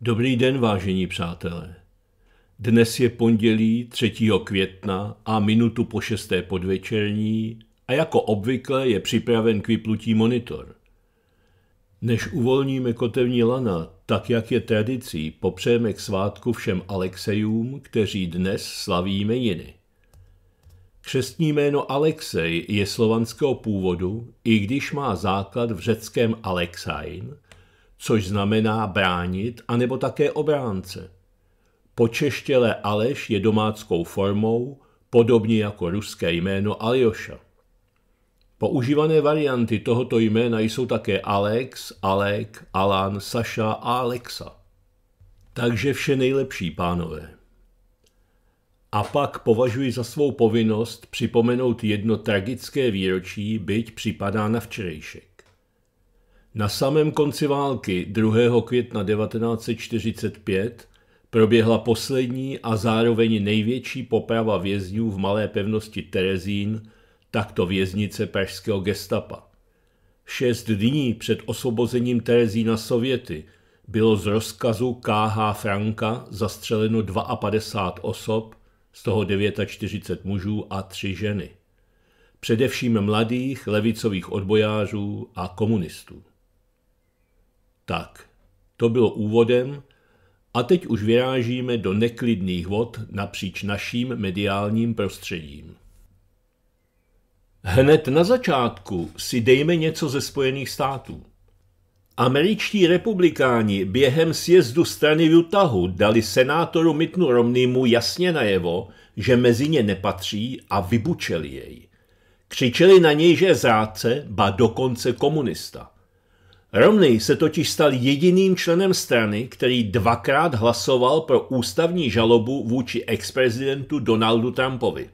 Dobrý den, vážení přátelé. Dnes je pondělí 3. května a minutu po šesté podvečerní a jako obvykle je připraven k vyplutí monitor. Než uvolníme kotevní lana, tak jak je tradicí, popřejeme k svátku všem Alexejům, kteří dnes slaví jmeniny. Křestní jméno Alexej je slovanského původu, i když má základ v řeckém Alexain – což znamená bránit, anebo také obránce. Počeštěle Aleš je domáckou formou, podobně jako ruské jméno Aljoša. Používané varianty tohoto jména jsou také Alex, Alek, Alan, Saša a Alexa. Takže vše nejlepší, pánové. A pak považuji za svou povinnost připomenout jedno tragické výročí, byť připadá na včerejšek. Na samém konci války 2. května 1945 proběhla poslední a zároveň největší poprava vězňů v malé pevnosti Terezín, takto věznice pražského gestapa. Šest dní před osvobozením Terezína Sověty bylo z rozkazu K.H. Franka zastřeleno 52 osob, z toho 49 mužů a 3 ženy. Především mladých levicových odbojářů a komunistů. Tak, to bylo úvodem a teď už vyrážíme do neklidných vod napříč naším mediálním prostředím. Hned na začátku si dejme něco ze Spojených států. Američtí republikáni během sjezdu strany v Utahu dali senátoru Mitnu Romnýmu jasně najevo, že mezi ně nepatří a vybučeli jej. Křičeli na něj, že je zrádce, ba dokonce komunista. Romney se totiž stal jediným členem strany, který dvakrát hlasoval pro ústavní žalobu vůči ex-prezidentu Donaldu Trumpovi.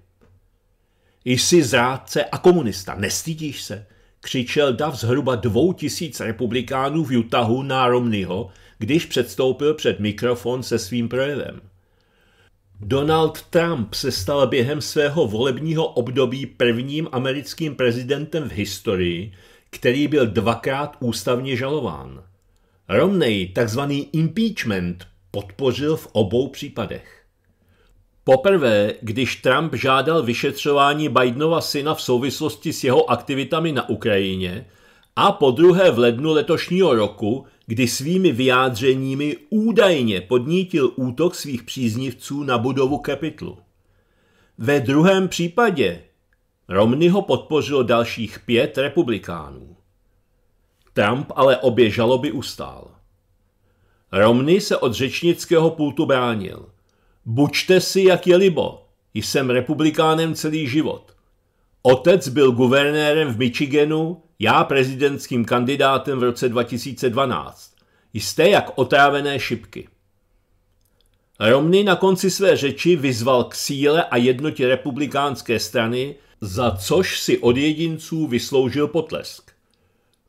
Jsi zrádce a komunista, nestydíš se? křičel dav zhruba dvou tisíc republikánů v Utahu na Romneyho, když předstoupil před mikrofon se svým projevem. Donald Trump se stal během svého volebního období prvním americkým prezidentem v historii, který byl dvakrát ústavně žalován. Romney tzv. impeachment podpořil v obou případech. Poprvé, když Trump žádal vyšetřování Bidenova syna v souvislosti s jeho aktivitami na Ukrajině, a po druhé v lednu letošního roku, kdy svými vyjádřeními údajně podnítil útok svých příznivců na budovu Kapitlu. Ve druhém případě Romneyho podpořilo dalších pět republikánů. Trump ale obě žaloby ustál. Romney se od řečnického pultu bránil. Buďte si, jak je libo, jsem republikánem celý život. Otec byl guvernérem v Michiganu, já prezidentským kandidátem v roce 2012. Jste jak otrávené šipky. Romney na konci své řeči vyzval k síle a jednotě republikánské strany, za což si od jedinců vysloužil potlesk.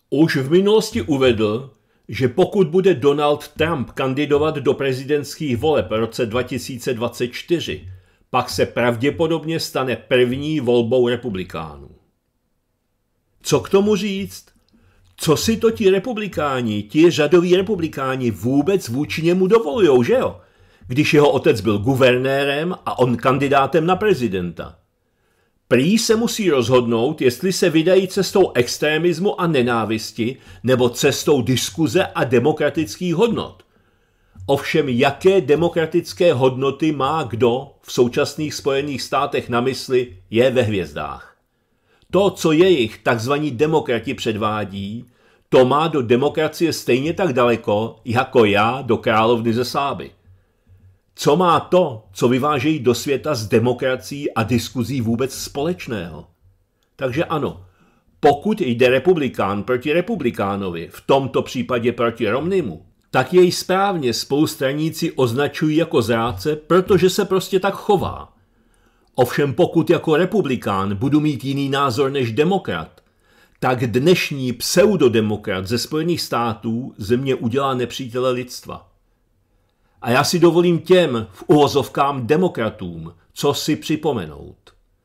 Už v minulosti uvedl, že pokud bude Donald Trump kandidovat do prezidentských voleb v roce 2024, pak se pravděpodobně stane první volbou republikánů. Co k tomu říct? Co si to ti republikáni, ti řadoví republikáni vůbec vůči němu dovolujou, že jo? Když jeho otec byl guvernérem a on kandidátem na prezidenta. Prý se musí rozhodnout, jestli se vydají cestou extremismu a nenávisti nebo cestou diskuze a demokratických hodnot. Ovšem, jaké demokratické hodnoty má kdo v současných Spojených státech na mysli, je ve hvězdách. To, co jejich tzv. demokrati předvádí, to má do demokracie stejně tak daleko, jako já do královny ze Sáby. Co má to, co vyvážejí do světa s demokracií a diskuzí vůbec společného? Takže ano, pokud jde republikán proti republikánovi, v tomto případě proti Romnymu, tak jej správně spolustraníci označují jako zráce, protože se prostě tak chová. Ovšem pokud jako republikán budu mít jiný názor než demokrat, tak dnešní pseudodemokrat ze Spojených států ze udělá nepřítele lidstva. A já si dovolím těm v uvozovkám demokratům, co si připomenout.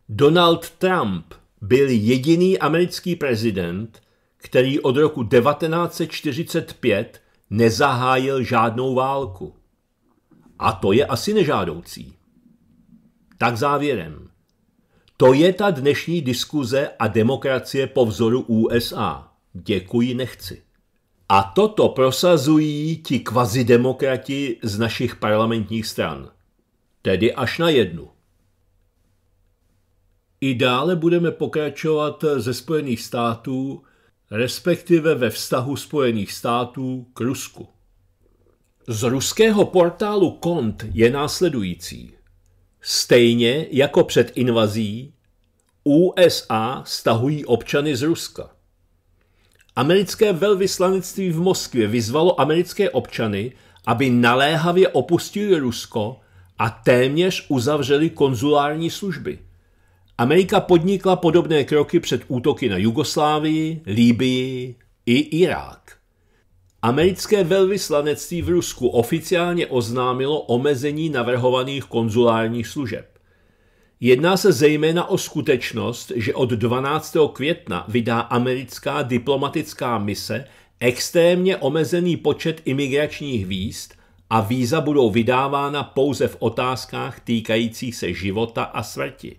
Donald Trump byl jediný americký prezident, který od roku 1945 nezahájil žádnou válku. A to je asi nežádoucí. Tak závěrem. To je ta dnešní diskuze a demokracie po vzoru USA. Děkuji, nechci. A toto prosazují ti kvazidemokrati z našich parlamentních stran. Tedy až na jednu. I dále budeme pokračovat ze Spojených států, respektive ve vztahu Spojených států k Rusku. Z ruského portálu Kont je následující. Stejně jako před invazí, USA stahují občany z Ruska. Americké velvyslanectví v Moskvě vyzvalo americké občany, aby naléhavě opustili Rusko a téměř uzavřeli konzulární služby. Amerika podnikla podobné kroky před útoky na Jugoslávii, Líbii i Irák. Americké velvyslanectví v Rusku oficiálně oznámilo omezení navrhovaných konzulárních služeb. Jedná se zejména o skutečnost, že od 12. května vydá americká diplomatická mise extrémně omezený počet imigračních výst a víza budou vydávána pouze v otázkách týkajících se života a smrti.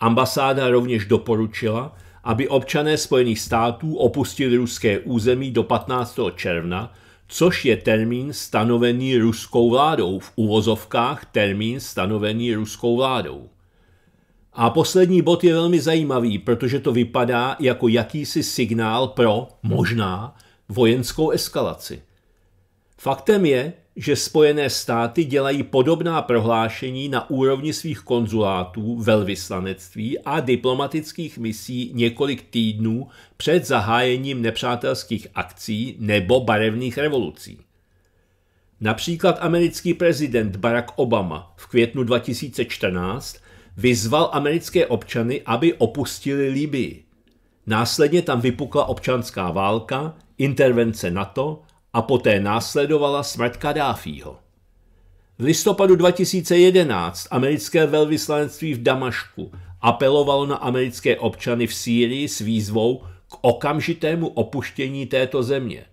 Ambasáda rovněž doporučila, aby občané Spojených států opustili ruské území do 15. června, což je termín stanovený ruskou vládou, v uvozovkách termín stanovený ruskou vládou. A poslední bod je velmi zajímavý, protože to vypadá jako jakýsi signál pro, možná, vojenskou eskalaci. Faktem je, že Spojené státy dělají podobná prohlášení na úrovni svých konzulátů, velvyslanectví a diplomatických misí několik týdnů před zahájením nepřátelských akcí nebo barevných revolucí. Například americký prezident Barack Obama v květnu 2014 vyzval americké občany, aby opustili Libii. Následně tam vypukla občanská válka, intervence NATO a poté následovala smrt Kadáfího. V listopadu 2011 americké velvyslanectví v Damašku apelovalo na americké občany v Sýrii s výzvou k okamžitému opuštění této země.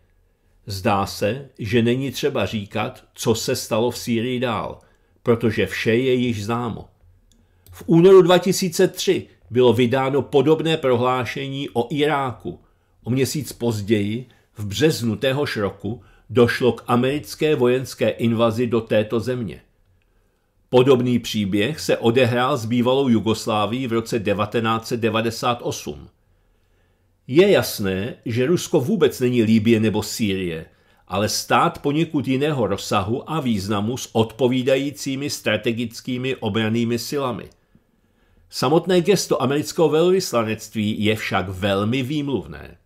Zdá se, že není třeba říkat, co se stalo v Sýrii dál, protože vše je již známo. V únoru 2003 bylo vydáno podobné prohlášení o Iráku. O měsíc později v březnu téhož roku došlo k americké vojenské invazi do této země. Podobný příběh se odehrál s bývalou Jugoslávií v roce 1998. Je jasné, že Rusko vůbec není Líbie nebo Sýrie, ale stát poněkud jiného rozsahu a významu s odpovídajícími strategickými obranými silami. Samotné gesto amerického velvyslanectví je však velmi výmluvné.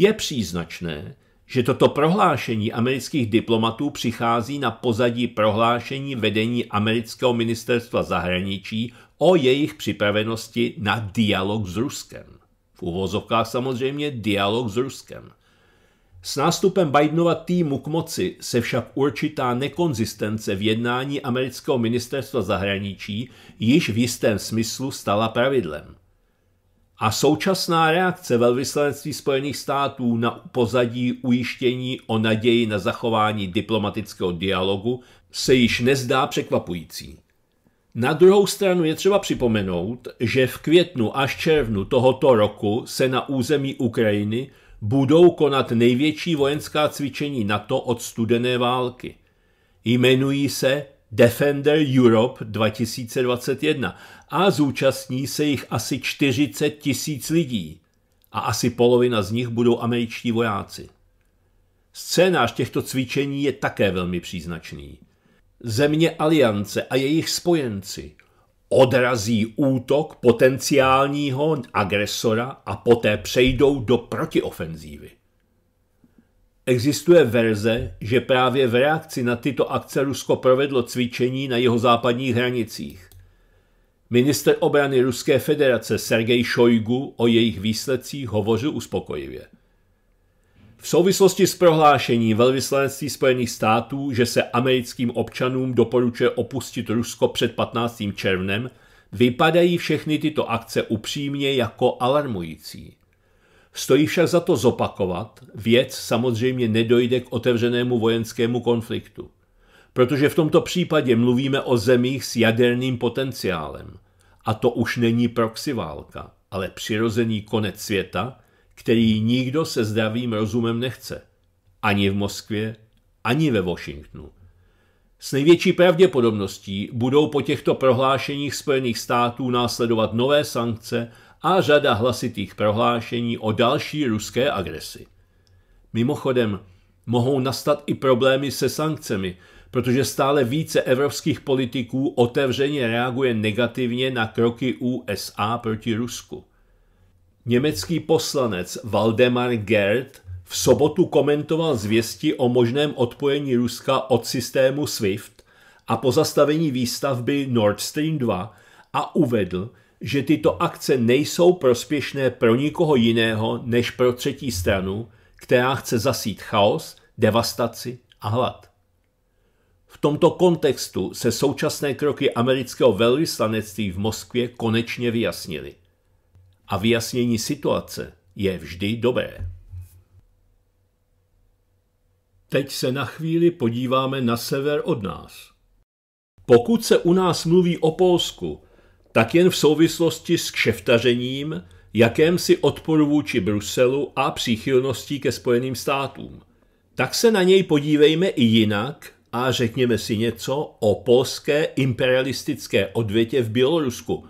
Je příznačné, že toto prohlášení amerických diplomatů přichází na pozadí prohlášení vedení amerického ministerstva zahraničí o jejich připravenosti na dialog s Ruskem. V uvozovkách samozřejmě dialog s Ruskem. S nástupem Bidenova týmu k moci se však určitá nekonzistence v jednání amerického ministerstva zahraničí již v jistém smyslu stala pravidlem. A současná reakce velvyslanectví Spojených států na pozadí ujištění o naději na zachování diplomatického dialogu se již nezdá překvapující. Na druhou stranu je třeba připomenout, že v květnu až červnu tohoto roku se na území Ukrajiny budou konat největší vojenská cvičení NATO od studené války. Jmenují se Defender Europe 2021 a zúčastní se jich asi 40 tisíc lidí a asi polovina z nich budou američtí vojáci. Scénář těchto cvičení je také velmi příznačný. Země aliance a jejich spojenci odrazí útok potenciálního agresora a poté přejdou do protiofenzívy. Existuje verze, že právě v reakci na tyto akce Rusko provedlo cvičení na jeho západních hranicích. Minister obrany Ruské federace Sergej Šojgu o jejich výsledcích hovořil uspokojivě. V souvislosti s prohlášením velvyslanectví Spojených států, že se americkým občanům doporučuje opustit Rusko před 15. červnem, vypadají všechny tyto akce upřímně jako alarmující. Stojí však za to zopakovat, věc samozřejmě nedojde k otevřenému vojenskému konfliktu, protože v tomto případě mluvíme o zemích s jaderným potenciálem. A to už není proxy válka, ale přirozený konec světa, který nikdo se zdravým rozumem nechce. Ani v Moskvě, ani ve Washingtonu. S největší pravděpodobností budou po těchto prohlášeních Spojených států následovat nové sankce a řada hlasitých prohlášení o další ruské agresi. Mimochodem, mohou nastat i problémy se sankcemi, protože stále více evropských politiků otevřeně reaguje negativně na kroky USA proti Rusku. Německý poslanec Valdemar Gerd v sobotu komentoval zvěsti o možném odpojení Ruska od systému SWIFT a pozastavení výstavby Nord Stream 2 a uvedl, že tyto akce nejsou prospěšné pro nikoho jiného než pro třetí stranu, která chce zasít chaos, devastaci a hlad. V tomto kontextu se současné kroky amerického velvyslanectví v Moskvě konečně vyjasnily. A vyjasnění situace je vždy dobré. Teď se na chvíli podíváme na sever od nás. Pokud se u nás mluví o Polsku, tak jen v souvislosti s kšeftařením, si odporu vůči Bruselu a příchylností ke Spojeným státům. Tak se na něj podívejme i jinak a řekněme si něco o polské imperialistické odvětě v Bělorusku.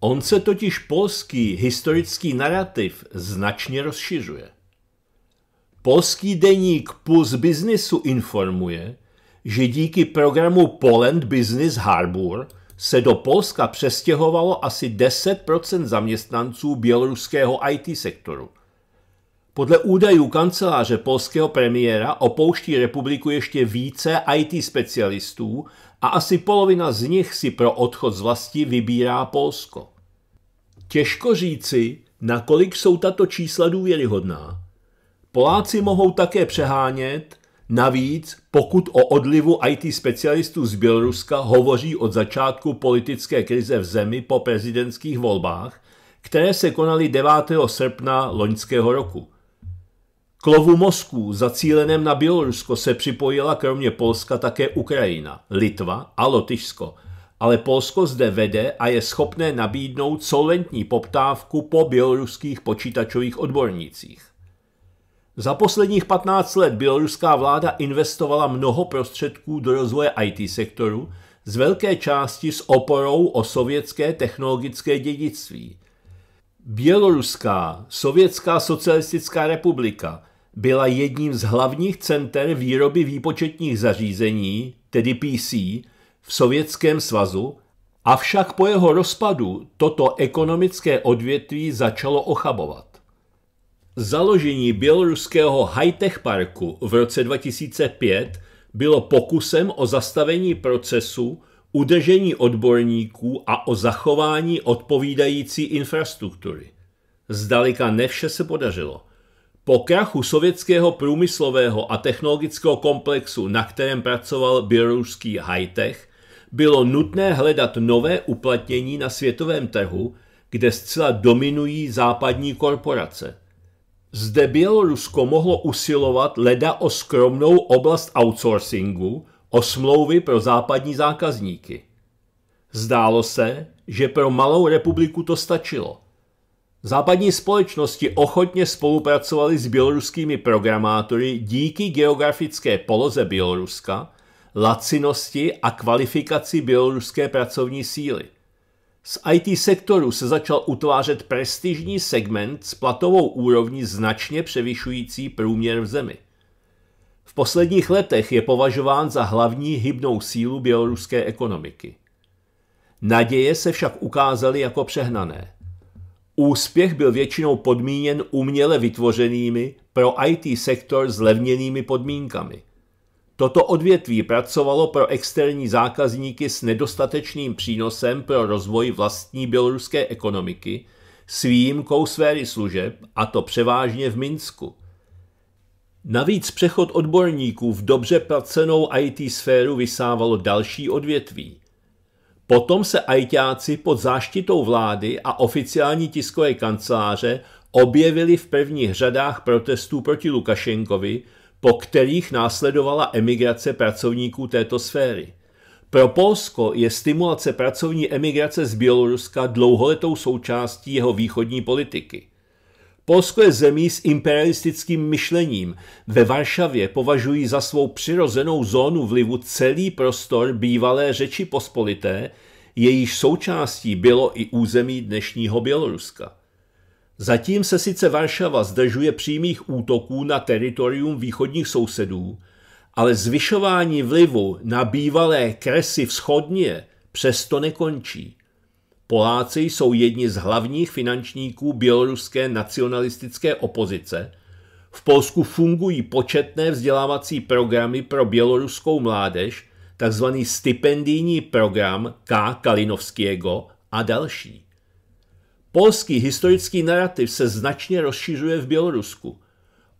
On se totiž polský historický narrativ značně rozšiřuje. Polský deník Puls Businessu informuje, že díky programu Poland Business Harbour – se do Polska přestěhovalo asi 10 zaměstnanců běloruského IT sektoru. Podle údajů kanceláře polského premiéra opouští republiku ještě více IT specialistů a asi polovina z nich si pro odchod z vlasti vybírá Polsko. Těžko říci, nakolik jsou tato čísla důvěryhodná. Poláci mohou také přehánět, Navíc, pokud o odlivu IT specialistů z Běloruska hovoří od začátku politické krize v zemi po prezidentských volbách, které se konaly 9. srpna loňského roku. K lovu mozků zacíleném na Bělorusko se připojila kromě Polska také Ukrajina, Litva a Lotyšsko, ale Polsko zde vede a je schopné nabídnout solventní poptávku po běloruských počítačových odbornících. Za posledních 15 let běloruská vláda investovala mnoho prostředků do rozvoje IT sektoru, z velké části s oporou o sovětské technologické dědictví. Běloruská sovětská socialistická republika byla jedním z hlavních center výroby výpočetních zařízení, tedy PC, v Sovětském svazu, avšak po jeho rozpadu toto ekonomické odvětví začalo ochabovat. Založení běloruského high-tech parku v roce 2005 bylo pokusem o zastavení procesu, udržení odborníků a o zachování odpovídající infrastruktury. Zdaleka ne vše se podařilo. Po krachu sovětského průmyslového a technologického komplexu, na kterém pracoval běloruský high-tech, bylo nutné hledat nové uplatnění na světovém trhu, kde zcela dominují západní korporace – zde Bělorusko mohlo usilovat leda o skromnou oblast outsourcingu, o smlouvy pro západní zákazníky. Zdálo se, že pro malou republiku to stačilo. Západní společnosti ochotně spolupracovaly s běloruskými programátory díky geografické poloze Běloruska, lacinosti a kvalifikaci běloruské pracovní síly – z IT sektoru se začal utvářet prestižní segment s platovou úrovní značně převyšující průměr v zemi. V posledních letech je považován za hlavní hybnou sílu běloruské ekonomiky. Naděje se však ukázaly jako přehnané. Úspěch byl většinou podmíněn uměle vytvořenými pro IT sektor zlevněnými podmínkami – Toto odvětví pracovalo pro externí zákazníky s nedostatečným přínosem pro rozvoj vlastní běloruské ekonomiky, s výjimkou sféry služeb, a to převážně v Minsku. Navíc přechod odborníků v dobře placenou IT sféru vysávalo další odvětví. Potom se ITáci pod záštitou vlády a oficiální tiskové kanceláře objevili v prvních řadách protestů proti Lukašenkovi, po kterých následovala emigrace pracovníků této sféry. Pro Polsko je stimulace pracovní emigrace z Běloruska dlouholetou součástí jeho východní politiky. Polsko je zemí s imperialistickým myšlením. Ve Varšavě považují za svou přirozenou zónu vlivu celý prostor bývalé řeči pospolité, jejíž součástí bylo i území dnešního Běloruska. Zatím se sice Varšava zdržuje přímých útoků na teritorium východních sousedů, ale zvyšování vlivu na bývalé kresy vschodně přesto nekončí. Poláci jsou jedni z hlavních finančníků běloruské nacionalistické opozice. V Polsku fungují početné vzdělávací programy pro běloruskou mládež, takzvaný stipendijní program K. Kalinovského a další. Polský historický narrativ se značně rozšiřuje v Bělorusku.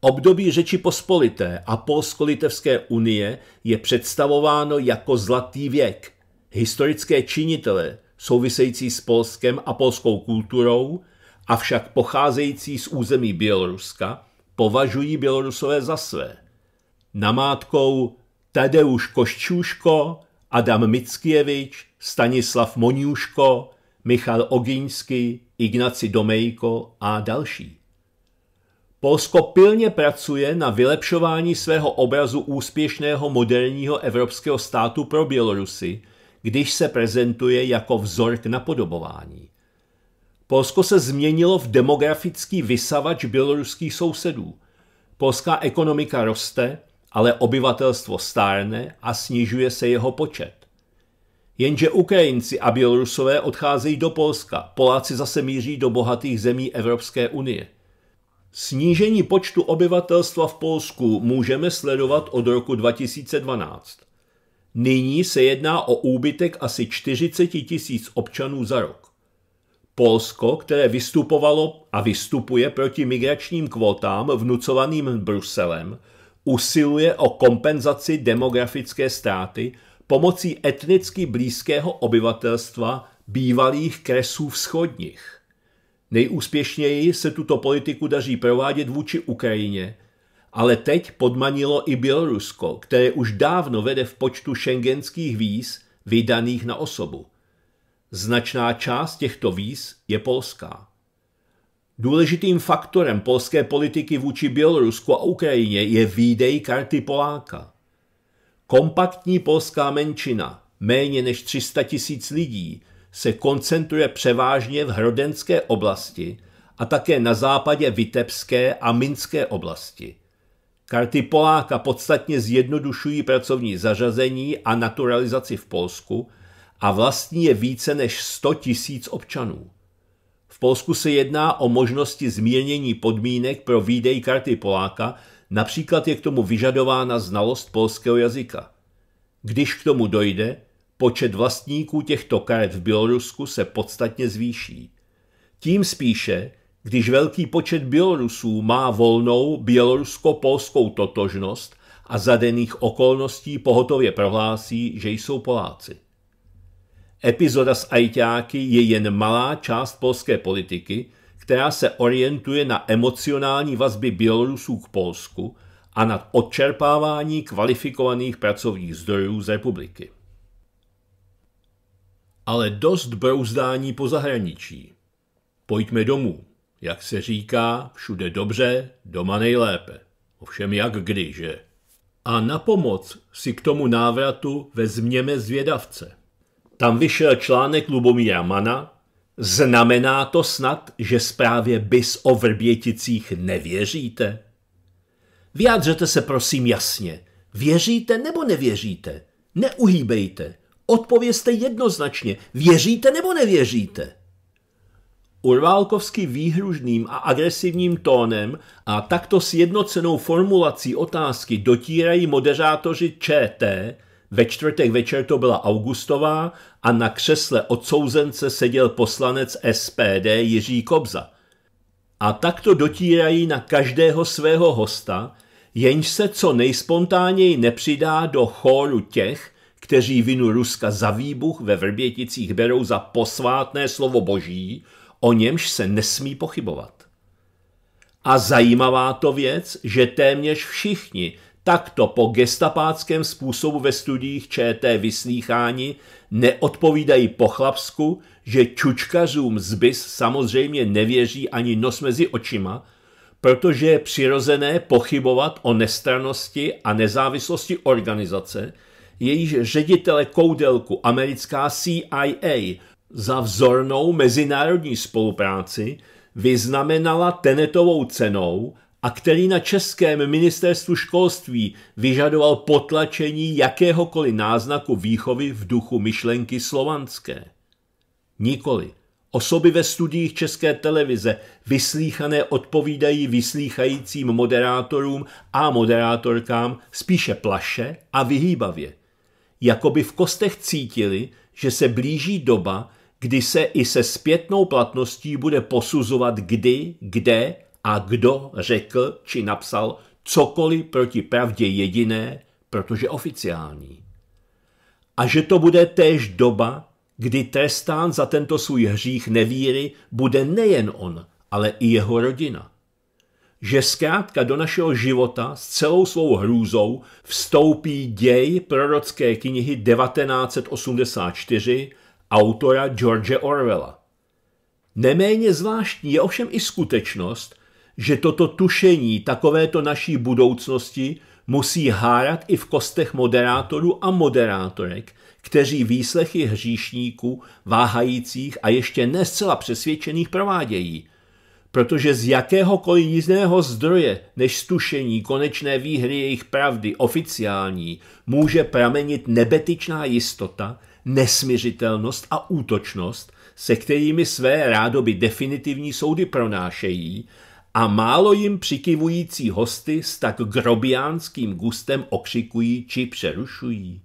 Období Řeči pospolité a Polsko-Litevské unie je představováno jako zlatý věk. Historické činitele, související s Polskem a polskou kulturou, avšak pocházející z území Běloruska, považují Bělorusové za své. Namátkou Tadeusz Koščůško, Adam Mickiewicz, Stanislav Moniuško, Michal Ogiňský, Ignaci Domejko a další. Polsko pilně pracuje na vylepšování svého obrazu úspěšného moderního evropského státu pro Bělorusy, když se prezentuje jako vzor k napodobování. Polsko se změnilo v demografický vysavač běloruských sousedů. Polská ekonomika roste, ale obyvatelstvo stárne a snižuje se jeho počet. Jenže Ukrajinci a Bělorusové odcházejí do Polska, Poláci zase míří do bohatých zemí Evropské unie. Snížení počtu obyvatelstva v Polsku můžeme sledovat od roku 2012. Nyní se jedná o úbytek asi 40 tisíc občanů za rok. Polsko, které vystupovalo a vystupuje proti migračním kvótám vnucovaným Bruselem, usiluje o kompenzaci demografické ztráty pomocí etnicky blízkého obyvatelstva bývalých kresů vschodních. Nejúspěšněji se tuto politiku daří provádět vůči Ukrajině, ale teď podmanilo i Bělorusko, které už dávno vede v počtu šengenských víz vydaných na osobu. Značná část těchto víz je polská. Důležitým faktorem polské politiky vůči Bělorusku a Ukrajině je výdej karty Poláka. Kompaktní polská menšina, méně než 300 tisíc lidí, se koncentruje převážně v Hrodenské oblasti a také na západě Vitebské a Minské oblasti. Karty Poláka podstatně zjednodušují pracovní zařazení a naturalizaci v Polsku a vlastní je více než 100 tisíc občanů. V Polsku se jedná o možnosti zmírnění podmínek pro výdej karty Poláka Například je k tomu vyžadována znalost polského jazyka. Když k tomu dojde, počet vlastníků těchto karet v Bělorusku se podstatně zvýší. Tím spíše, když velký počet Bělorusů má volnou bělorusko-polskou totožnost a za daných okolností pohotově prohlásí, že jsou Poláci. Epizoda s ajťáky je jen malá část polské politiky, která se orientuje na emocionální vazby Bělorusů k Polsku a na odčerpávání kvalifikovaných pracovních zdrojů z republiky. Ale dost brouzdání po zahraničí. Pojďme domů. Jak se říká, všude dobře, doma nejlépe. Ovšem jak kdy, že? A na pomoc si k tomu návratu vezměme zvědavce. Tam vyšel článek Lubomíra Mana, Znamená to snad, že zprávě bys o Vrběticích nevěříte? Vyjádřete se prosím jasně. Věříte nebo nevěříte? Neuhýbejte. Odpovězte jednoznačně. Věříte nebo nevěříte? Urválkovský výhružným a agresivním tónem a takto sjednocenou formulací otázky dotírají moderátoři ČT, ve čtvrtek večer to byla Augustová a na křesle odsouzence seděl poslanec SPD Jiří Kobza. A tak to dotírají na každého svého hosta, jenž se co nejspontánněji nepřidá do chóru těch, kteří vinu Ruska za výbuch ve Vrběticích berou za posvátné slovo boží, o němž se nesmí pochybovat. A zajímavá to věc, že téměř všichni, takto po gestapáckém způsobu ve studiích ČT vyslýchání neodpovídají pochlapsku, že čučkařům zbys samozřejmě nevěří ani nos mezi očima, protože je přirozené pochybovat o nestranosti a nezávislosti organizace, jejíž ředitele koudelku americká CIA za vzornou mezinárodní spolupráci vyznamenala Tenetovou cenou a který na českém ministerstvu školství vyžadoval potlačení jakéhokoliv náznaku výchovy v duchu myšlenky slovanské. Nikoli. Osoby ve studiích České televize vyslíchané odpovídají vyslíchajícím moderátorům a moderátorkám spíše plaše a vyhýbavě. Jakoby v kostech cítili, že se blíží doba, kdy se i se zpětnou platností bude posuzovat kdy, kde a kdo řekl či napsal cokoliv proti pravdě jediné, protože oficiální. A že to bude též doba, kdy trestán za tento svůj hřích nevíry bude nejen on, ale i jeho rodina. Že zkrátka do našeho života s celou svou hrůzou vstoupí děj prorocké knihy 1984 autora George Orwella. Neméně zvláštní je ovšem i skutečnost, že toto tušení takovéto naší budoucnosti musí hárat i v kostech moderátorů a moderátorek, kteří výslechy hříšníků, váhajících a ještě nescela přesvědčených provádějí. Protože z jakéhokoliv jiného zdroje než stušení konečné výhry jejich pravdy oficiální může pramenit nebetyčná jistota, nesmiřitelnost a útočnost, se kterými své rádoby definitivní soudy pronášejí a málo jim přikivující hosty s tak grobiánským gustem okřikují či přerušují.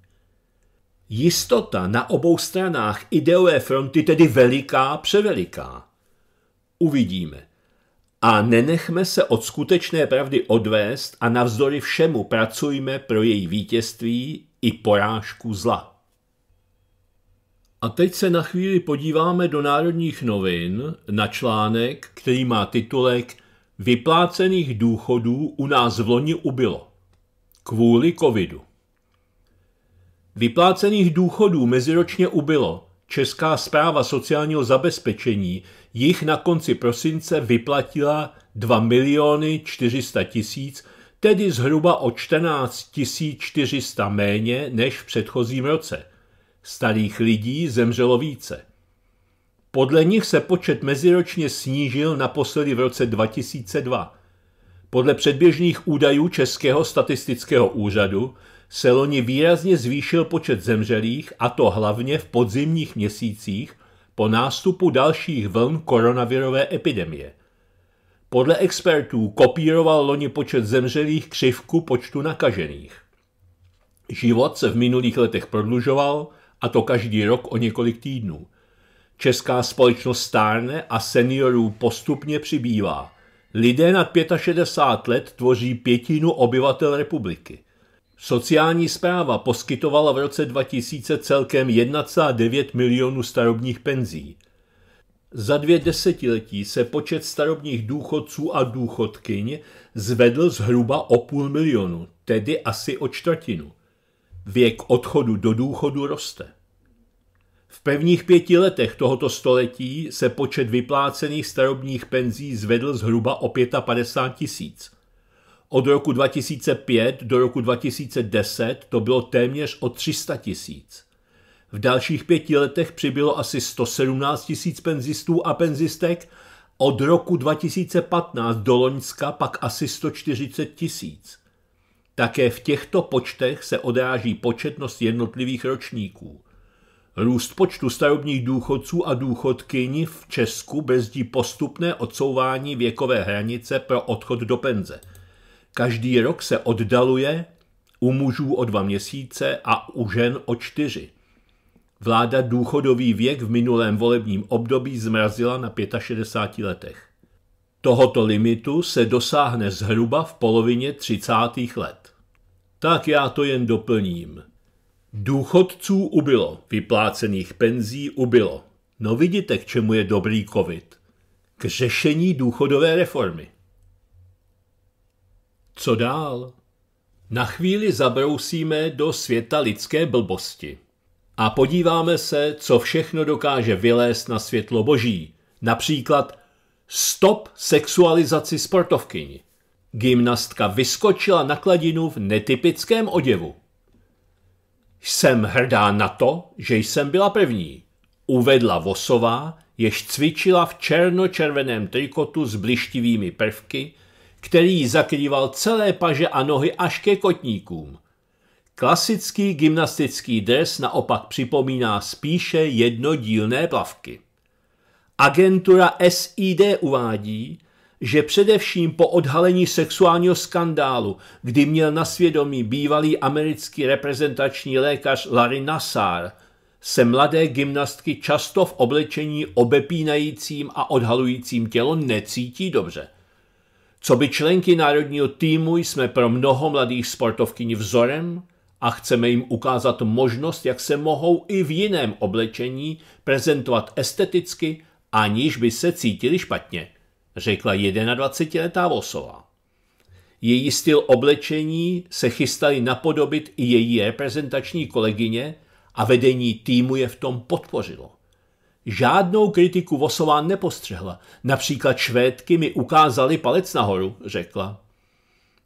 Jistota na obou stranách ideové fronty tedy veliká převeliká. Uvidíme. A nenechme se od skutečné pravdy odvést a navzdory všemu pracujme pro její vítězství i porážku zla. A teď se na chvíli podíváme do národních novin na článek, který má titulek Vyplácených důchodů u nás v loni ubylo. Kvůli covidu. Vyplácených důchodů meziročně ubylo. Česká zpráva sociálního zabezpečení jich na konci prosince vyplatila 2 miliony 400 tisíc, tedy zhruba o 14 400 méně než v předchozím roce. Starých lidí zemřelo více. Podle nich se počet meziročně snížil naposledy v roce 2002. Podle předběžných údajů Českého statistického úřadu se loni výrazně zvýšil počet zemřelých, a to hlavně v podzimních měsících po nástupu dalších vln koronavirové epidemie. Podle expertů kopíroval loni počet zemřelých křivku počtu nakažených. Život se v minulých letech prodlužoval, a to každý rok o několik týdnů – Česká společnost stárne a seniorů postupně přibývá. Lidé nad 65 let tvoří pětinu obyvatel republiky. Sociální zpráva poskytovala v roce 2000 celkem 1,9 milionu starobních penzí. Za dvě desetiletí se počet starobních důchodců a důchodkyň zvedl zhruba o půl milionu, tedy asi o čtvrtinu. Věk odchodu do důchodu roste. V pevných pěti letech tohoto století se počet vyplácených starobních penzí zvedl zhruba o 55 tisíc. Od roku 2005 do roku 2010 to bylo téměř o 300 tisíc. V dalších pěti letech přibylo asi 117 tisíc penzistů a penzistek, od roku 2015 do Loňska pak asi 140 tisíc. Také v těchto počtech se odráží početnost jednotlivých ročníků – Růst počtu starobních důchodců a důchodkyň v Česku bezdí postupné odsouvání věkové hranice pro odchod do penze. Každý rok se oddaluje, u mužů o dva měsíce a u žen o čtyři. Vláda důchodový věk v minulém volebním období zmrazila na 65 letech. Tohoto limitu se dosáhne zhruba v polovině 30. let. Tak já to jen doplním. Důchodců ubylo, vyplácených penzí ubylo. No vidíte, k čemu je dobrý covid. K řešení důchodové reformy. Co dál? Na chvíli zabrousíme do světa lidské blbosti a podíváme se, co všechno dokáže vylézt na světlo boží. Například stop sexualizaci sportovkyni. Gymnastka vyskočila na kladinu v netypickém oděvu. Jsem hrdá na to, že jsem byla první, uvedla Vosová, jež cvičila v černočerveném trikotu s blištivými prvky, který zakrýval celé paže a nohy až ke kotníkům. Klasický gymnastický dres naopak připomíná spíše jednodílné plavky. Agentura SID uvádí, že především po odhalení sexuálního skandálu, kdy měl na svědomí bývalý americký reprezentační lékař Larry Nassar, se mladé gymnastky často v oblečení obepínajícím a odhalujícím tělo necítí dobře. Co by členky národního týmu jsme pro mnoho mladých sportovkyní vzorem a chceme jim ukázat možnost, jak se mohou i v jiném oblečení prezentovat esteticky, aniž by se cítili špatně řekla 21-letá osoba. Její styl oblečení se chystali napodobit i její reprezentační kolegyně a vedení týmu je v tom podpořilo. Žádnou kritiku Vosová nepostřehla, například švédky mi ukázali palec nahoru, řekla.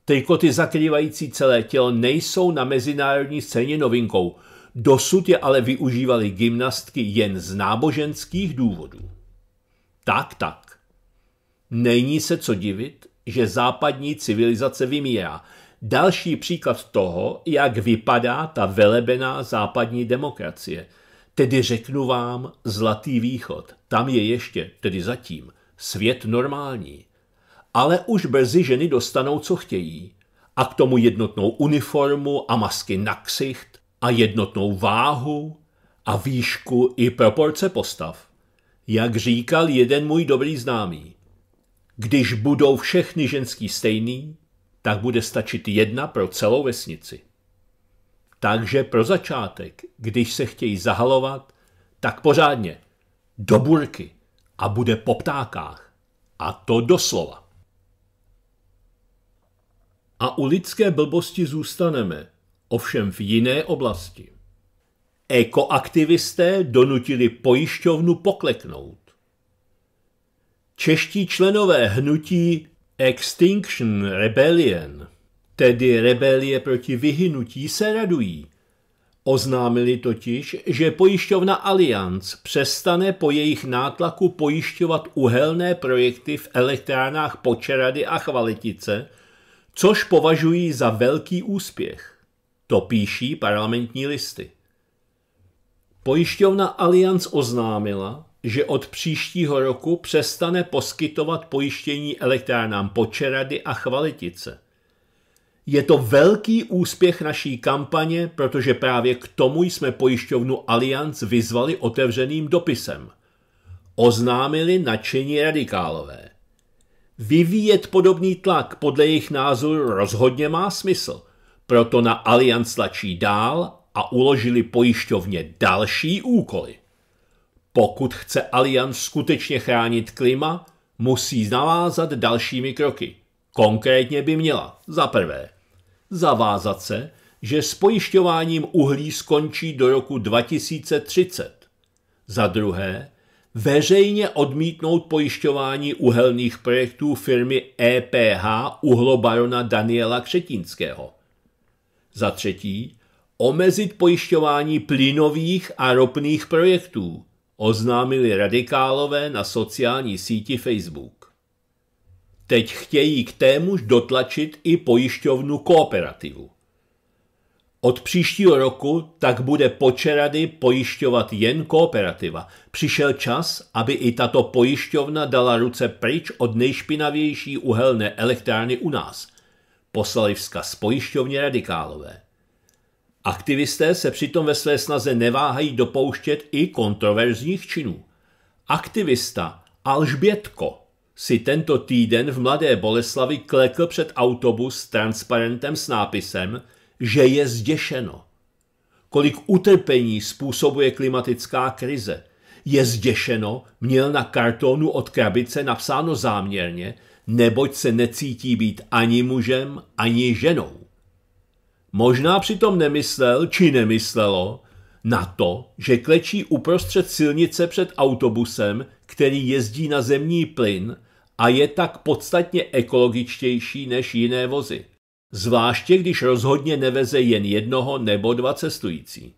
Trikoty zakrývající celé tělo nejsou na mezinárodní scéně novinkou, dosud je ale využívali gymnastky jen z náboženských důvodů. Tak, tak. Není se co divit, že západní civilizace vymírá. Další příklad toho, jak vypadá ta velebená západní demokracie. Tedy řeknu vám Zlatý východ. Tam je ještě, tedy zatím, svět normální. Ale už brzy ženy dostanou, co chtějí. A k tomu jednotnou uniformu a masky na ksicht a jednotnou váhu a výšku i proporce postav. Jak říkal jeden můj dobrý známý, když budou všechny ženský stejný, tak bude stačit jedna pro celou vesnici. Takže pro začátek, když se chtějí zahalovat, tak pořádně, do burky a bude po ptákách. A to doslova. A u lidské blbosti zůstaneme, ovšem v jiné oblasti. Ekoaktivisté donutili pojišťovnu pokleknout čeští členové hnutí Extinction Rebellion, tedy rebelie proti vyhynutí, se radují. Oznámili totiž, že pojišťovna Allianz přestane po jejich nátlaku pojišťovat uhelné projekty v elektrárnách Počerady a Chvaletice, což považují za velký úspěch. To píší parlamentní listy. Pojišťovna Allianz oznámila, že od příštího roku přestane poskytovat pojištění elektrárnám Počerady a chvalitice. Je to velký úspěch naší kampaně, protože právě k tomu jsme pojišťovnu Allianz vyzvali otevřeným dopisem. Oznámili nadšení radikálové. Vyvíjet podobný tlak podle jejich názoru rozhodně má smysl, proto na Allianz tlačí dál a uložili pojišťovně další úkoly. Pokud chce Allianz skutečně chránit klima, musí navázat dalšími kroky. Konkrétně by měla za prvé zavázat se, že s pojišťováním uhlí skončí do roku 2030. Za druhé, veřejně odmítnout pojišťování uhelných projektů firmy EPH uhlobarona Daniela Křetínského. Za třetí, omezit pojišťování plynových a ropných projektů, oznámili radikálové na sociální síti Facebook. Teď chtějí k témuž dotlačit i pojišťovnu kooperativu. Od příštího roku tak bude počerady pojišťovat jen kooperativa. Přišel čas, aby i tato pojišťovna dala ruce pryč od nejšpinavější uhelné elektrárny u nás. Poslali vzkaz pojišťovně radikálové. Aktivisté se přitom ve své snaze neváhají dopouštět i kontroverzních činů. Aktivista Alžbětko si tento týden v Mladé Boleslavi klekl před autobus s transparentem s nápisem, že je zděšeno. Kolik utrpení způsobuje klimatická krize. Je zděšeno, měl na kartonu od krabice napsáno záměrně, neboť se necítí být ani mužem, ani ženou. Možná přitom nemyslel, či nemyslelo, na to, že klečí uprostřed silnice před autobusem, který jezdí na zemní plyn a je tak podstatně ekologičtější než jiné vozy. Zvláště když rozhodně neveze jen jednoho nebo dva cestující.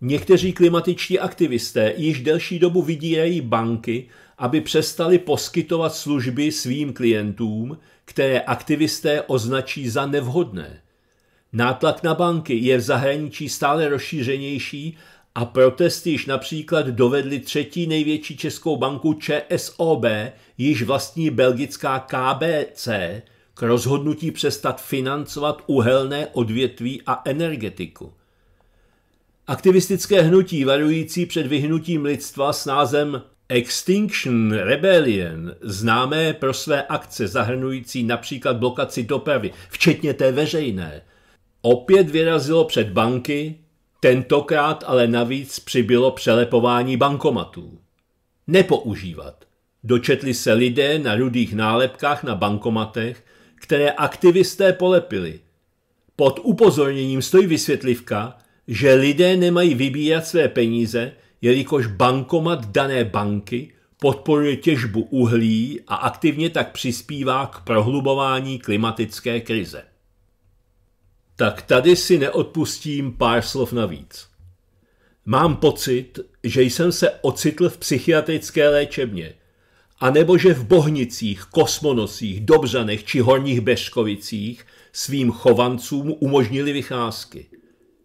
Někteří klimatičtí aktivisté již delší dobu vydírají banky, aby přestali poskytovat služby svým klientům, které aktivisté označí za nevhodné. Nátlak na banky je v zahraničí stále rozšířenější a protesty již například dovedly třetí největší českou banku ČSOB, již vlastní belgická KBC, k rozhodnutí přestat financovat uhelné odvětví a energetiku. Aktivistické hnutí varující před vyhnutím lidstva s názvem Extinction Rebellion, známé pro své akce zahrnující například blokaci dopravy, včetně té veřejné, Opět vyrazilo před banky, tentokrát ale navíc přibylo přelepování bankomatů. Nepoužívat. Dočetli se lidé na rudých nálepkách na bankomatech, které aktivisté polepili. Pod upozorněním stojí vysvětlivka, že lidé nemají vybírat své peníze, jelikož bankomat dané banky podporuje těžbu uhlí a aktivně tak přispívá k prohlubování klimatické krize tak tady si neodpustím pár slov navíc. Mám pocit, že jsem se ocitl v psychiatrické léčebně, anebo že v Bohnicích, Kosmonosích, Dobřanech či Horních Beškovicích svým chovancům umožnili vycházky.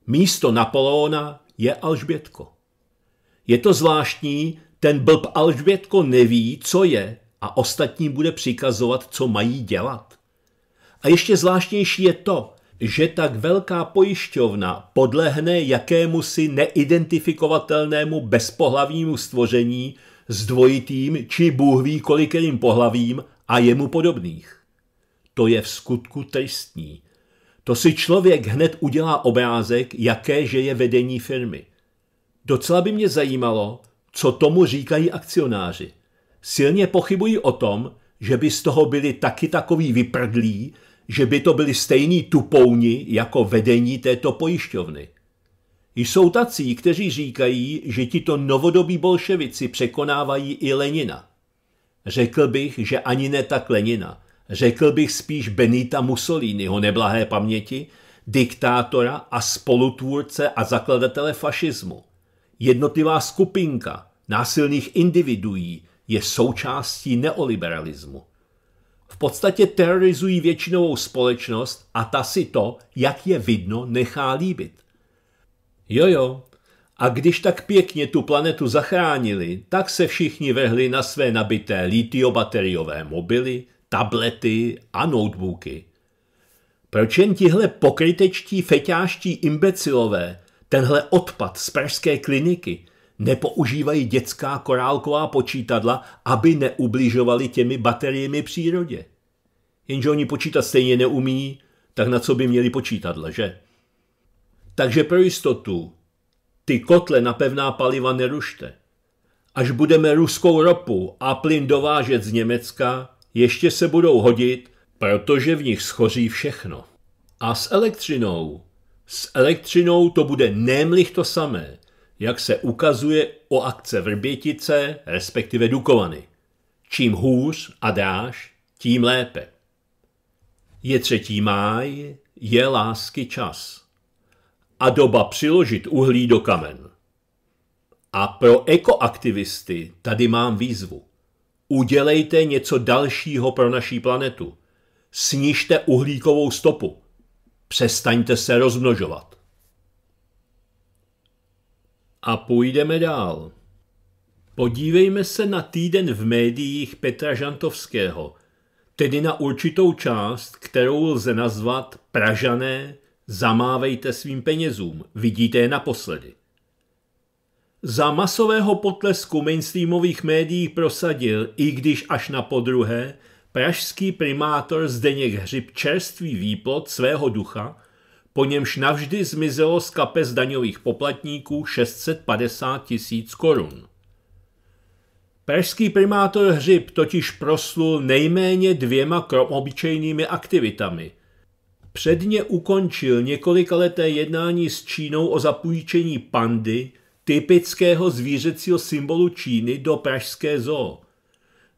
Místo Napoleona je Alžbětko. Je to zvláštní, ten blb Alžbětko neví, co je a ostatní bude přikazovat, co mají dělat. A ještě zvláštnější je to, že tak velká pojišťovna podlehne jakémusi neidentifikovatelnému bezpohlavnímu stvoření s dvojitým či bůh ví kolikým pohlavím a jemu podobných. To je v skutku tristní. To si člověk hned udělá obrázek, jaké že je vedení firmy. Docela by mě zajímalo, co tomu říkají akcionáři. Silně pochybují o tom, že by z toho byli taky takový vyprdlí, že by to byli stejní tupouni jako vedení této pojišťovny. Jsou tací, kteří říkají, že tito novodobí bolševici překonávají i Lenina. Řekl bych, že ani ne tak Lenina. Řekl bych spíš Benita Mussoliniho neblahé paměti, diktátora a spolutvůrce a zakladatele fašismu. Jednotlivá skupinka násilných individuí je součástí neoliberalismu podstatě terorizují většinovou společnost a ta si to, jak je vidno, nechá líbit. Jo jo, a když tak pěkně tu planetu zachránili, tak se všichni vrhli na své nabité litiobateriové mobily, tablety a notebooky. Proč jen tihle pokrytečtí feťáští imbecilové, tenhle odpad z perské kliniky, nepoužívají dětská korálková počítadla, aby neubližovali těmi bateriemi přírodě? jenže oni počítat stejně neumí, tak na co by měli počítat? že? Takže pro jistotu ty kotle na pevná paliva nerušte. Až budeme ruskou ropu a plyn dovážet z Německa, ještě se budou hodit, protože v nich schoří všechno. A s elektřinou? S elektřinou to bude nemlich to samé, jak se ukazuje o akce Vrbětice, respektive Dukovany. Čím hůř a dáš, tím lépe. Je třetí máj, je lásky čas. A doba přiložit uhlí do kamen. A pro ekoaktivisty tady mám výzvu. Udělejte něco dalšího pro naší planetu. Snižte uhlíkovou stopu. Přestaňte se rozmnožovat. A půjdeme dál. Podívejme se na týden v médiích Petra Žantovského – tedy na určitou část, kterou lze nazvat Pražané, zamávejte svým penězům, vidíte je naposledy. Za masového potlesku mainstreamových médií prosadil, i když až na podruhé, pražský primátor Zdeněk Hřib čerstvý výplod svého ducha, po němž navždy zmizelo z kapes daňových poplatníků 650 tisíc korun. Pražský primátor Hřib totiž proslul nejméně dvěma kromobyčejnými aktivitami. Předně ukončil několikaleté jednání s Čínou o zapůjčení pandy, typického zvířecího symbolu Číny, do pražské zoo.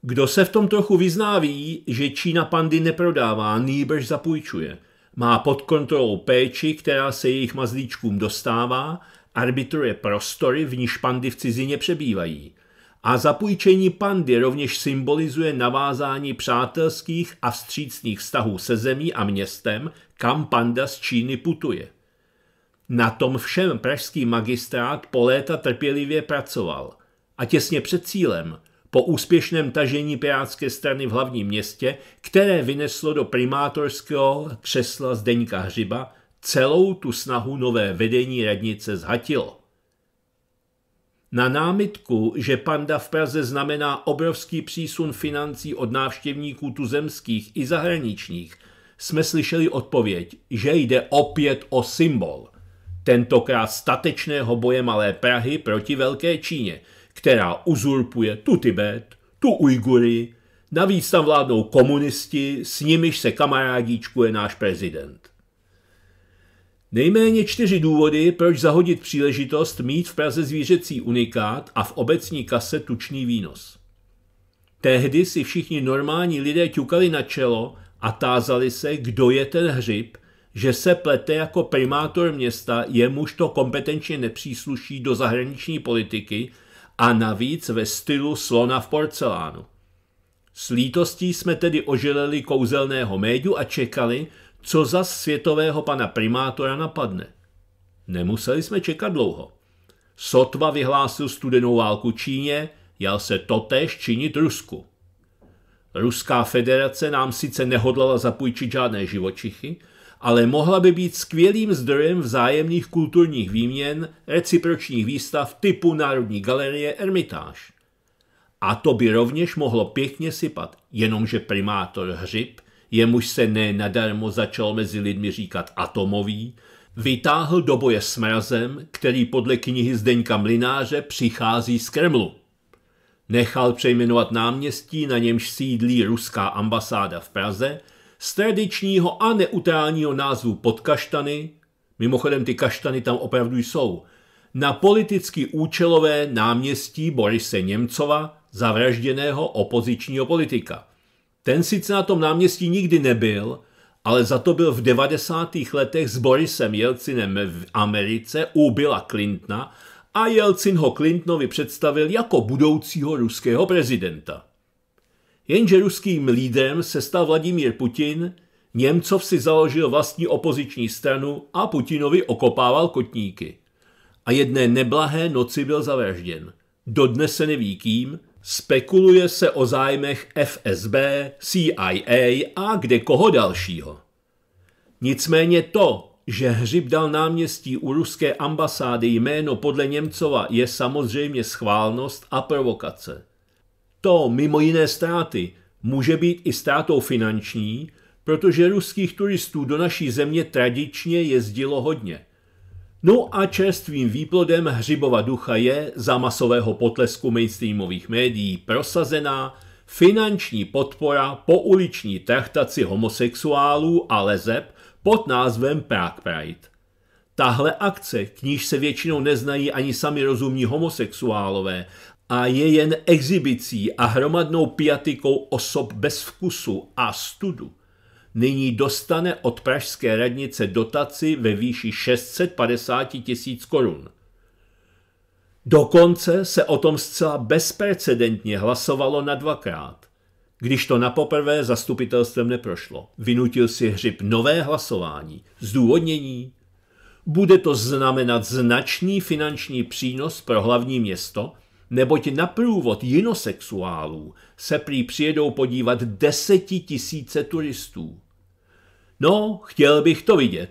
Kdo se v tom trochu vyzná ví, že Čína pandy neprodává, nýbrž zapůjčuje. Má pod kontrolou péči, která se jejich mazlíčkům dostává, arbitruje prostory, v níž pandy v cizině přebývají – a zapůjčení pandy rovněž symbolizuje navázání přátelských a vstřícných vztahů se zemí a městem, kam panda z Číny putuje. Na tom všem pražský magistrát po léta trpělivě pracoval a těsně před cílem, po úspěšném tažení Pirátské strany v hlavním městě, které vyneslo do primátorského křesla Zdeňka Hřiba, celou tu snahu nové vedení radnice zhatilo. Na námitku, že panda v Praze znamená obrovský přísun financí od návštěvníků tuzemských i zahraničních, jsme slyšeli odpověď, že jde opět o symbol. Tentokrát statečného boje Malé Prahy proti Velké Číně, která uzurpuje tu Tibet, tu Ujgury, navíc tam vládnou komunisti, s nimiž se kamarádíčkuje náš prezident. Nejméně čtyři důvody, proč zahodit příležitost mít v Praze zvířecí unikát a v obecní kase tučný výnos. Tehdy si všichni normální lidé ťukali na čelo a tázali se, kdo je ten hřib, že se plete jako primátor města, jemuž to kompetenčně nepřísluší do zahraniční politiky a navíc ve stylu slona v porcelánu. S lítostí jsme tedy oželeli kouzelného médiu a čekali, co za světového pana primátora napadne. Nemuseli jsme čekat dlouho. Sotva vyhlásil studenou válku Číně, jal se totéž činit Rusku. Ruská federace nám sice nehodlala zapůjčit žádné živočichy, ale mohla by být skvělým zdrojem vzájemných kulturních výměn, recipročních výstav typu Národní galerie Ermitáž. A to by rovněž mohlo pěkně sypat, jenomže primátor Hřib jemuž se ne nadarmo začal mezi lidmi říkat atomový, vytáhl do boje s mrazem, který podle knihy Zdeňka Mlináře přichází z Kremlu. Nechal přejmenovat náměstí, na němž sídlí ruská ambasáda v Praze, z tradičního a neutrálního názvu Podkaštany, mimochodem ty kaštany tam opravdu jsou, na politicky účelové náměstí Borise Němcova, zavražděného opozičního politika – ten sice na tom náměstí nikdy nebyl, ale za to byl v 90. letech s Borisem Jelcinem v Americe u Billa Clintona a Jelcin ho Clintonovi představil jako budoucího ruského prezidenta. Jenže ruským lídrem se stal Vladimír Putin, Němcov si založil vlastní opoziční stranu a Putinovi okopával kotníky. A jedné neblahé noci byl zavražděn. Dodnes se neví kým, Spekuluje se o zájmech FSB, CIA a kde koho dalšího. Nicméně to, že Hřib dal náměstí u ruské ambasády jméno podle Němcova, je samozřejmě schválnost a provokace. To, mimo jiné ztráty, může být i ztrátou finanční, protože ruských turistů do naší země tradičně jezdilo hodně – No a čerstvým výplodem Hřibova ducha je za masového potlesku mainstreamových médií prosazená finanční podpora po uliční trachtaci homosexuálů a lezeb pod názvem Prague Pride. Tahle akce, k níž se většinou neznají ani sami rozumní homosexuálové, a je jen exibicí a hromadnou piatikou osob bez vkusu a studu, nyní dostane od pražské radnice dotaci ve výši 650 tisíc korun. Dokonce se o tom zcela bezprecedentně hlasovalo na dvakrát, když to na poprvé zastupitelstvem neprošlo. Vynutil si hřib nové hlasování, zdůvodnění. Bude to znamenat značný finanční přínos pro hlavní město, neboť na průvod jinosexuálů se prý přijedou podívat desetitisíce turistů. No, chtěl bych to vidět.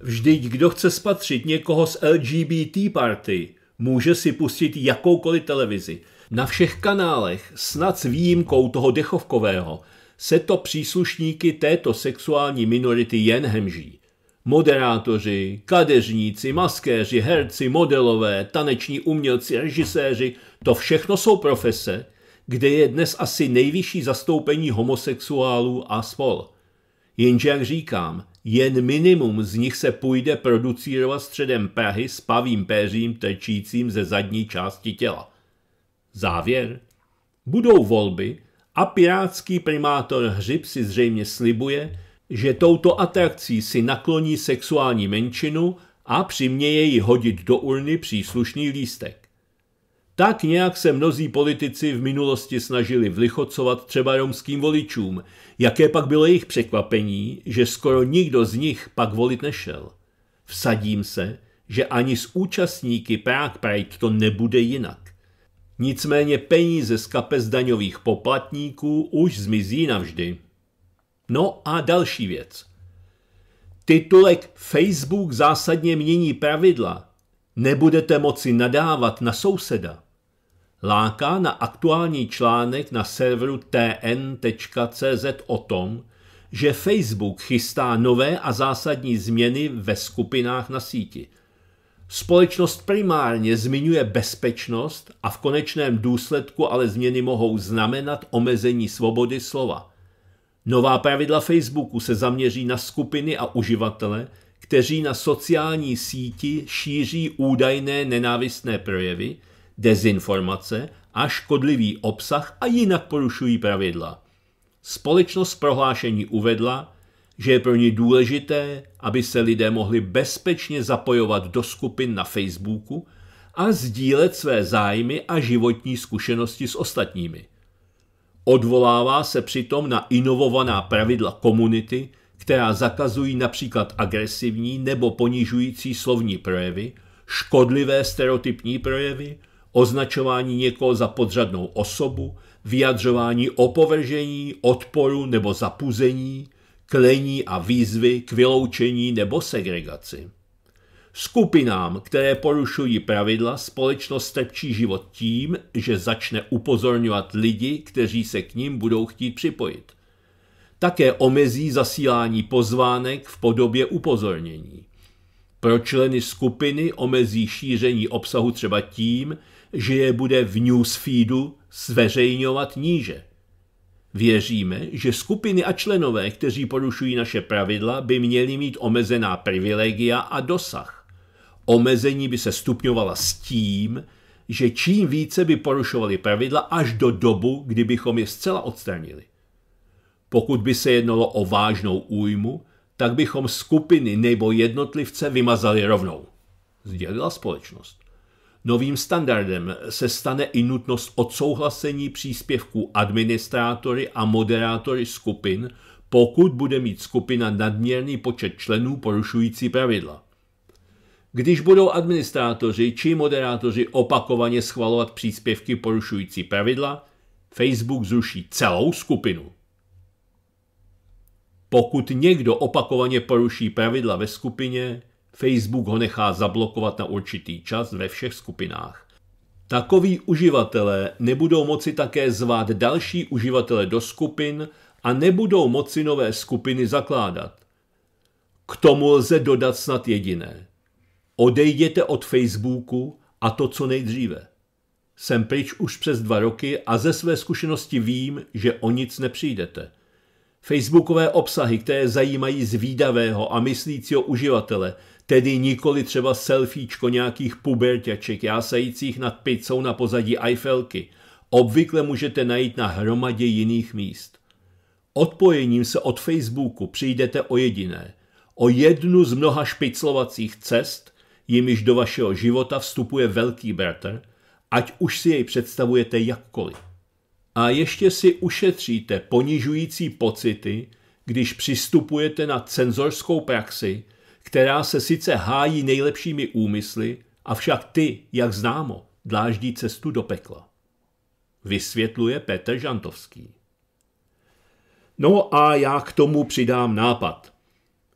Vždyť kdo chce spatřit někoho z LGBT party, může si pustit jakoukoliv televizi. Na všech kanálech, snad s výjimkou toho dechovkového, se to příslušníky této sexuální minority jen hemží. Moderátoři, kadeřníci, maskéři, herci, modelové, taneční umělci, režiséři, to všechno jsou profese, kde je dnes asi nejvyšší zastoupení homosexuálů a spol. Jenže jak říkám, jen minimum z nich se půjde producírovat středem Prahy s pavým péřím trčícím ze zadní části těla. Závěr. Budou volby a pirátský primátor Hřib si zřejmě slibuje, že touto atrakcí si nakloní sexuální menšinu a přiměje ji hodit do urny příslušný lístek. Tak nějak se mnozí politici v minulosti snažili vlichocovat třeba romským voličům. Jaké pak bylo jejich překvapení, že skoro nikdo z nich pak volit nešel. Vsadím se, že ani s účastníky Prague Pride to nebude jinak. Nicméně peníze z kapes daňových poplatníků už zmizí navždy. No a další věc. Titulek Facebook zásadně mění pravidla. Nebudete moci nadávat na souseda láká na aktuální článek na serveru tn.cz o tom, že Facebook chystá nové a zásadní změny ve skupinách na síti. Společnost primárně zmiňuje bezpečnost a v konečném důsledku ale změny mohou znamenat omezení svobody slova. Nová pravidla Facebooku se zaměří na skupiny a uživatele, kteří na sociální síti šíří údajné nenávistné projevy – dezinformace a škodlivý obsah a jinak porušují pravidla. Společnost prohlášení uvedla, že je pro ně důležité, aby se lidé mohli bezpečně zapojovat do skupin na Facebooku a sdílet své zájmy a životní zkušenosti s ostatními. Odvolává se přitom na inovovaná pravidla komunity, která zakazují například agresivní nebo ponižující slovní projevy, škodlivé stereotypní projevy, označování někoho za podřadnou osobu, vyjadřování opovržení, odporu nebo zapuzení, klení a výzvy k vyloučení nebo segregaci. Skupinám, které porušují pravidla, společnost trpčí život tím, že začne upozorňovat lidi, kteří se k ním budou chtít připojit. Také omezí zasílání pozvánek v podobě upozornění. Pro členy skupiny omezí šíření obsahu třeba tím, že je bude v newsfeedu zveřejňovat níže. Věříme, že skupiny a členové, kteří porušují naše pravidla, by měli mít omezená privilegia a dosah. Omezení by se stupňovala s tím, že čím více by porušovali pravidla až do dobu, kdy je zcela odstranili. Pokud by se jednalo o vážnou újmu, tak bychom skupiny nebo jednotlivce vymazali rovnou, sdělila společnost. Novým standardem se stane i nutnost odsouhlasení příspěvků administrátory a moderátory skupin, pokud bude mít skupina nadměrný počet členů porušující pravidla. Když budou administrátoři či moderátoři opakovaně schvalovat příspěvky porušující pravidla, Facebook zruší celou skupinu. Pokud někdo opakovaně poruší pravidla ve skupině, Facebook ho nechá zablokovat na určitý čas ve všech skupinách. Takoví uživatelé nebudou moci také zvát další uživatele do skupin a nebudou moci nové skupiny zakládat. K tomu lze dodat snad jediné. Odejděte od Facebooku a to co nejdříve. Jsem pryč už přes dva roky a ze své zkušenosti vím, že o nic nepřijdete. Facebookové obsahy, které zajímají zvídavého a myslícího uživatele – Tedy nikoli třeba selfiečko nějakých puberťaček jásajících nad pizzou na pozadí Eiffelky. Obvykle můžete najít na hromadě jiných míst. Odpojením se od Facebooku přijdete o jediné. O jednu z mnoha špiclovacích cest, jimiž do vašeho života vstupuje velký bratr, ať už si jej představujete jakkoliv. A ještě si ušetříte ponižující pocity, když přistupujete na cenzorskou praxi, která se sice hájí nejlepšími úmysly, avšak ty, jak známo, dláždí cestu do pekla. Vysvětluje Petr Žantovský. No a já k tomu přidám nápad.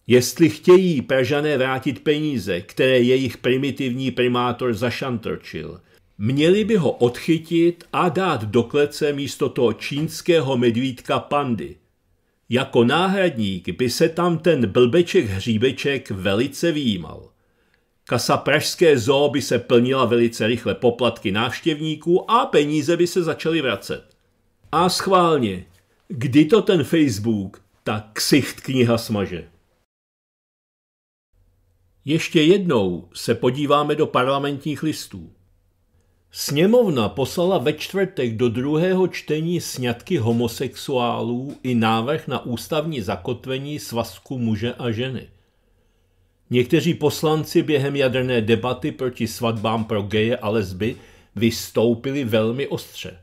Jestli chtějí Pražané vrátit peníze, které jejich primitivní primátor zašantrčil, měli by ho odchytit a dát do klece místo toho čínského medvídka pandy, jako náhradník by se tam ten blbeček hříbeček velice výjímal. Kasa pražské zoo by se plnila velice rychle poplatky návštěvníků a peníze by se začaly vracet. A schválně, kdy to ten Facebook, ta ksicht kniha smaže? Ještě jednou se podíváme do parlamentních listů. Sněmovna poslala ve čtvrtek do druhého čtení sňatky homosexuálů i návrh na ústavní zakotvení svazku muže a ženy. Někteří poslanci během jaderné debaty proti svatbám pro geje a lesby vystoupili velmi ostře.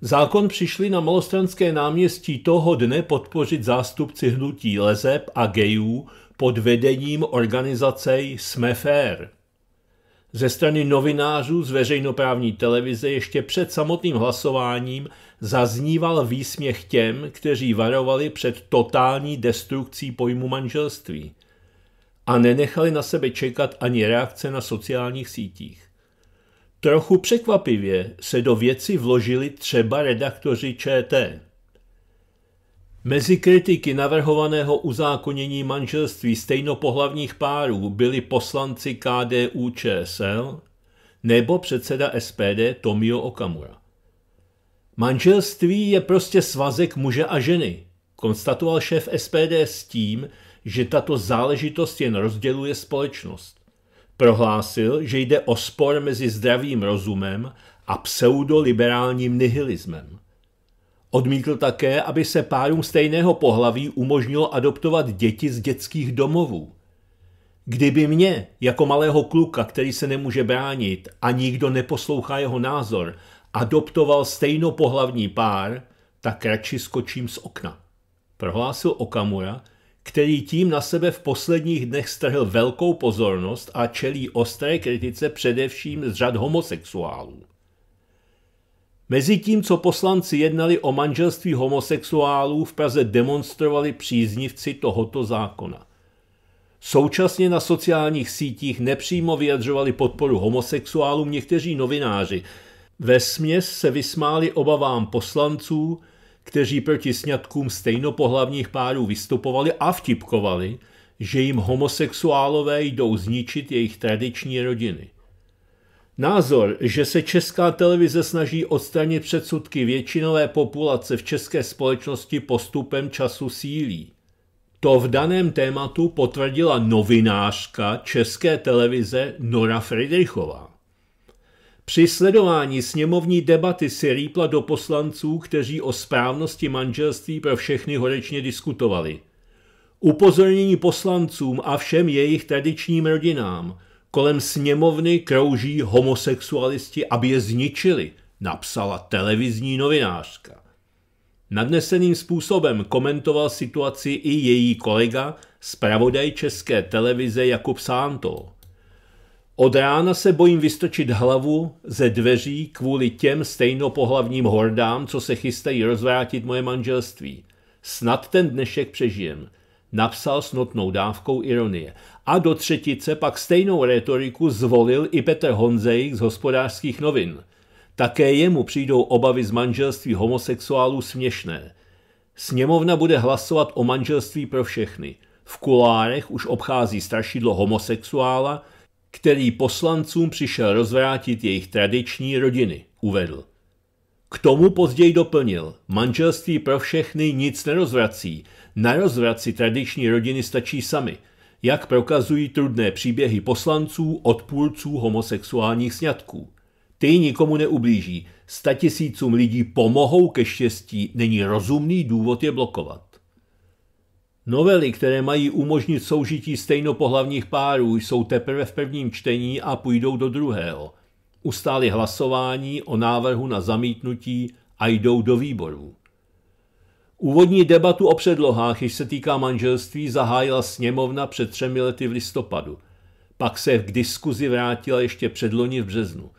Zákon přišli na malostranské náměstí toho dne podpořit zástupci hnutí lezeb a gejů pod vedením organizace Jsme fair – ze strany novinářů z veřejnoprávní televize ještě před samotným hlasováním zazníval výsměch těm, kteří varovali před totální destrukcí pojmu manželství a nenechali na sebe čekat ani reakce na sociálních sítích. Trochu překvapivě se do věci vložili třeba redaktoři ČT. Mezi kritiky navrhovaného uzákonění manželství stejnopohlavních párů byli poslanci KDU ČSL nebo předseda SPD Tomio Okamura. Manželství je prostě svazek muže a ženy, konstatoval šéf SPD s tím, že tato záležitost jen rozděluje společnost. Prohlásil, že jde o spor mezi zdravým rozumem a pseudoliberálním nihilismem. Odmítl také, aby se párům stejného pohlaví umožnilo adoptovat děti z dětských domovů. Kdyby mě, jako malého kluka, který se nemůže bránit a nikdo neposlouchá jeho názor, adoptoval stejnopohlavní pár, tak radši skočím z okna. Prohlásil Okamura, který tím na sebe v posledních dnech strhl velkou pozornost a čelí ostré kritice především z řad homosexuálů. Mezitím, co poslanci jednali o manželství homosexuálů, v Praze demonstrovali příznivci tohoto zákona. Současně na sociálních sítích nepřímo vyjadřovali podporu homosexuálům někteří novináři. Ve směs se vysmáli obavám poslanců, kteří proti sňatkům stejnopohlavních párů vystupovali a vtipkovali, že jim homosexuálové jdou zničit jejich tradiční rodiny. Názor, že se česká televize snaží odstranit předsudky většinové populace v české společnosti postupem času sílí. To v daném tématu potvrdila novinářka české televize Nora Friedrichová. Při sledování sněmovní debaty si rýpla do poslanců, kteří o správnosti manželství pro všechny horečně diskutovali. Upozornění poslancům a všem jejich tradičním rodinám – Kolem sněmovny krouží homosexualisti, aby je zničili, napsala televizní novinářka. Nadneseným způsobem komentoval situaci i její kolega, zpravodaj české televize Jakub Sánto. Od rána se bojím vystočit hlavu ze dveří kvůli těm stejnopohlavním hordám, co se chystají rozvrátit moje manželství. Snad ten dnešek přežijem napsal s notnou dávkou ironie. A do třetice pak stejnou retoriku zvolil i Petr Honzejk z hospodářských novin. Také jemu přijdou obavy z manželství homosexuálů směšné. Sněmovna bude hlasovat o manželství pro všechny. V kulárech už obchází strašidlo homosexuála, který poslancům přišel rozvrátit jejich tradiční rodiny, uvedl. K tomu později doplnil, manželství pro všechny nic nerozvrací, na rozvrat si tradiční rodiny stačí sami, jak prokazují trudné příběhy poslanců, odpůrců homosexuálních sňatků. Ty nikomu neublíží, statisícům lidí pomohou ke štěstí, není rozumný důvod je blokovat. Novely, které mají umožnit soužití stejnopohlavních párů, jsou teprve v prvním čtení a půjdou do druhého. Ustáli hlasování o návrhu na zamítnutí a jdou do výborů. Úvodní debatu o předlohách, když se týká manželství, zahájila sněmovna před třemi lety v listopadu. Pak se k diskuzi vrátila ještě předloni v březnu.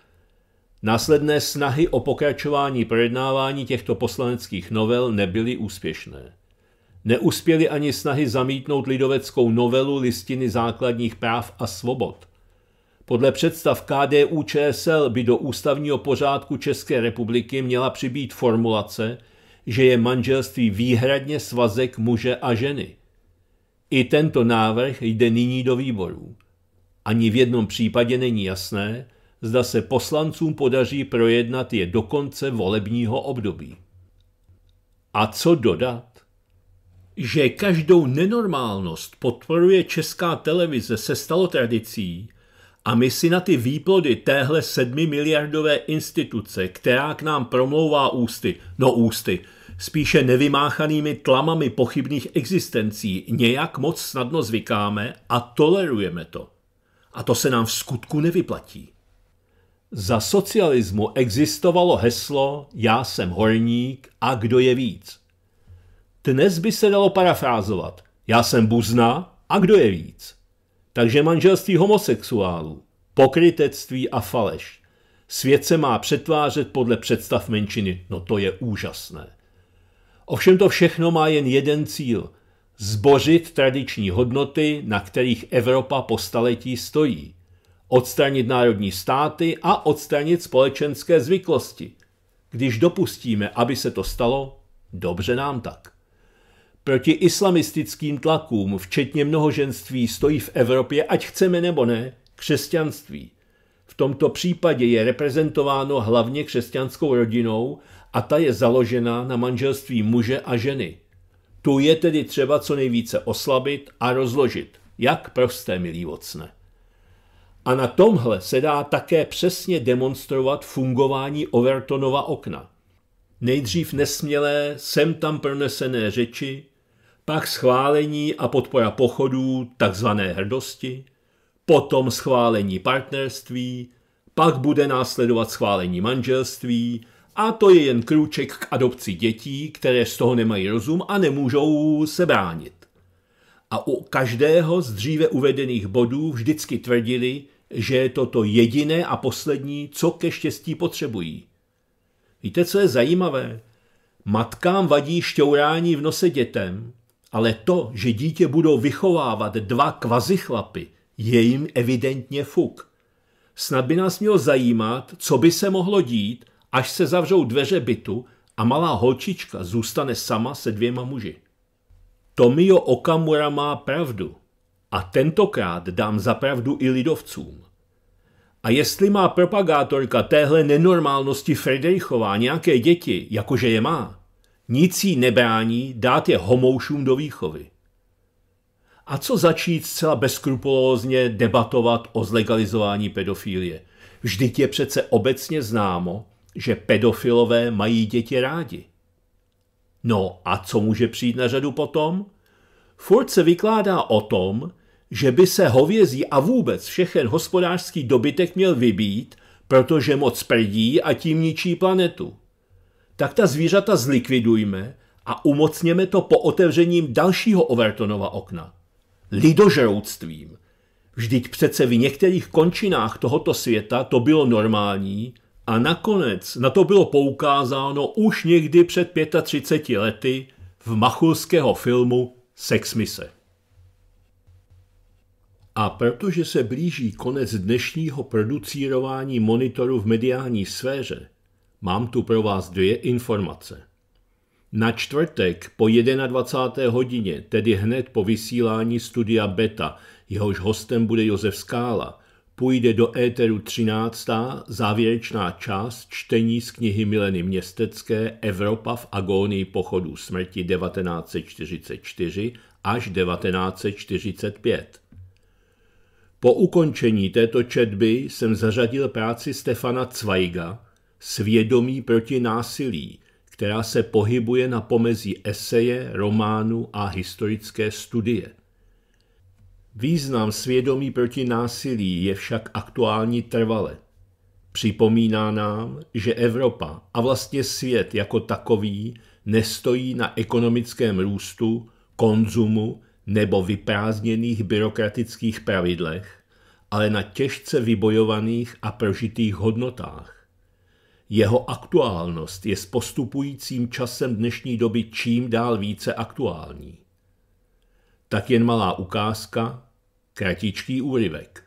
Následné snahy o pokračování projednávání těchto poslaneckých novel nebyly úspěšné. Neuspěly ani snahy zamítnout lidoveckou novelu listiny základních práv a svobod. Podle představ KDU ČSL by do ústavního pořádku České republiky měla přibýt formulace – že je manželství výhradně svazek muže a ženy. I tento návrh jde nyní do výborů. Ani v jednom případě není jasné, zda se poslancům podaří projednat je do konce volebního období. A co dodat? Že každou nenormálnost podporuje česká televize se stalo tradicí, a my si na ty výplody téhle sedmi miliardové instituce, která k nám promlouvá ústy, no ústy, spíše nevymáchanými tlamami pochybných existencí, nějak moc snadno zvykáme a tolerujeme to. A to se nám v skutku nevyplatí. Za socialismu existovalo heslo Já jsem horník a kdo je víc. Dnes by se dalo parafrázovat Já jsem buzna a kdo je víc. Takže manželství homosexuálů, pokrytectví a faleš. Svět se má přetvářet podle představ menšiny. No to je úžasné. Ovšem to všechno má jen jeden cíl – zbořit tradiční hodnoty, na kterých Evropa po staletí stojí, odstranit národní státy a odstranit společenské zvyklosti. Když dopustíme, aby se to stalo, dobře nám tak. Proti islamistickým tlakům, včetně mnohoženství, stojí v Evropě, ať chceme nebo ne, křesťanství. V tomto případě je reprezentováno hlavně křesťanskou rodinou a ta je založena na manželství muže a ženy. Tu je tedy třeba co nejvíce oslabit a rozložit. Jak prosté, milí vocne. A na tomhle se dá také přesně demonstrovat fungování Overtonova okna. Nejdřív nesmělé, sem tam pronesené řeči, pak schválení a podpora pochodů tzv. hrdosti, potom schválení partnerství, pak bude následovat schválení manželství a to je jen krůček k adopci dětí, které z toho nemají rozum a nemůžou se bránit. A u každého z dříve uvedených bodů vždycky tvrdili, že je to to jediné a poslední, co ke štěstí potřebují. Víte, co je zajímavé? Matkám vadí šťourání v nose dětem, ale to, že dítě budou vychovávat dva kvazichlapy, je jim evidentně fuk. Snad by nás mělo zajímat, co by se mohlo dít, až se zavřou dveře bytu a malá holčička zůstane sama se dvěma muži. Tomio Okamura má pravdu. A tentokrát dám za pravdu i lidovcům. A jestli má propagátorka téhle nenormálnosti Frederichová nějaké děti, jakože je má, nic jí nebrání dát je homoušům do výchovy. A co začít zcela bezkrupulózně debatovat o zlegalizování pedofilie? Vždyť je přece obecně známo, že pedofilové mají děti rádi. No a co může přijít na řadu potom? Ford se vykládá o tom, že by se hovězí a vůbec všechen hospodářský dobytek měl vybít, protože moc prdí a tím ničí planetu tak ta zvířata zlikvidujme a umocněme to po otevřením dalšího Overtonova okna. Lidožrouctvím. Vždyť přece v některých končinách tohoto světa to bylo normální a nakonec na to bylo poukázáno už někdy před 35 lety v machulského filmu Sexmise. A protože se blíží konec dnešního producírování monitoru v mediální sféře, Mám tu pro vás dvě informace. Na čtvrtek po 21. hodině, tedy hned po vysílání studia Beta, jehož hostem bude Josef Skála, půjde do éteru 13. závěrečná část čtení z knihy Mileny Městecké Evropa v agónii pochodů smrti 1944 až 1945. Po ukončení této četby jsem zařadil práci Stefana Zweiga, svědomí proti násilí, která se pohybuje na pomezí eseje, románu a historické studie. Význam svědomí proti násilí je však aktuální trvale. Připomíná nám, že Evropa a vlastně svět jako takový nestojí na ekonomickém růstu, konzumu nebo vyprázdněných byrokratických pravidlech, ale na těžce vybojovaných a prožitých hodnotách. Jeho aktuálnost je s postupujícím časem dnešní doby čím dál více aktuální. Tak jen malá ukázka, kratičký úryvek.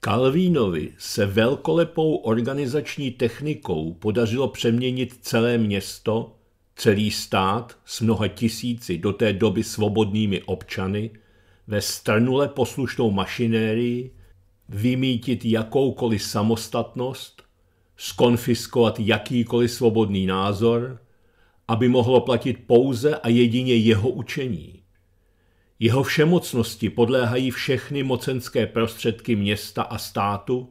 Kalvínovi se velkolepou organizační technikou podařilo přeměnit celé město, celý stát s mnoha tisíci do té doby svobodnými občany ve strnule poslušnou mašinérii, vymítit jakoukoliv samostatnost skonfiskovat jakýkoliv svobodný názor, aby mohlo platit pouze a jedině jeho učení. Jeho všemocnosti podléhají všechny mocenské prostředky města a státu,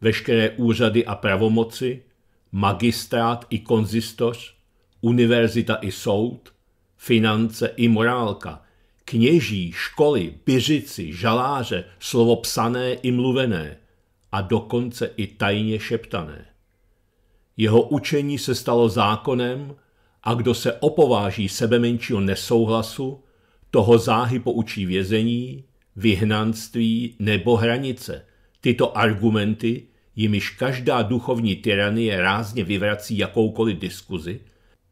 veškeré úřady a pravomoci, magistrát i konzistoř, univerzita i soud, finance i morálka, kněží, školy, byřici, žaláře, slovo psané i mluvené a dokonce i tajně šeptané. Jeho učení se stalo zákonem a kdo se opováží sebe menšího nesouhlasu, toho záhy poučí vězení, vyhnanství nebo hranice. Tyto argumenty, jimiž každá duchovní tyranie rázně vyvrací jakoukoliv diskuzi,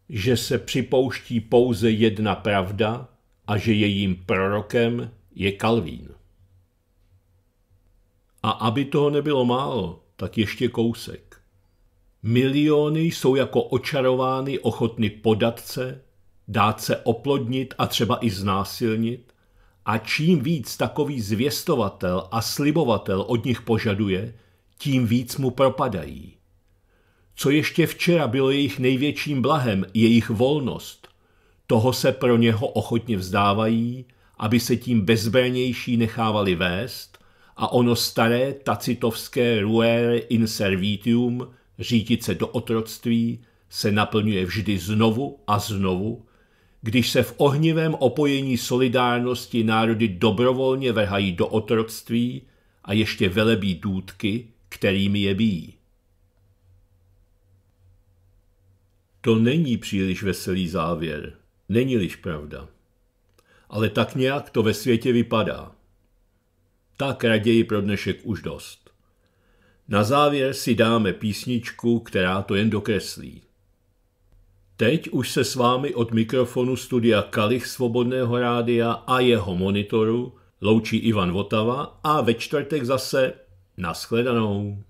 že se připouští pouze jedna pravda a že jejím prorokem je Kalvín. A aby toho nebylo málo, tak ještě kousek. Miliony jsou jako očarovány ochotny podat se, dát se oplodnit a třeba i znásilnit, a čím víc takový zvěstovatel a slibovatel od nich požaduje, tím víc mu propadají. Co ještě včera bylo jejich největším blahem, jejich volnost, toho se pro něho ochotně vzdávají, aby se tím bezbranější nechávali vést a ono staré tacitovské ruere in servitium se do otroctví se naplňuje vždy znovu a znovu, když se v ohnivém opojení solidárnosti národy dobrovolně vrhají do otroctví a ještě velebí důdky, kterými je bíjí. To není příliš veselý závěr, není-liž pravda. Ale tak nějak to ve světě vypadá. Tak raději pro dnešek už dost. Na závěr si dáme písničku, která to jen dokreslí. Teď už se s vámi od mikrofonu studia Kalich Svobodného rádia a jeho monitoru loučí Ivan Votava a ve čtvrtek zase naschledanou.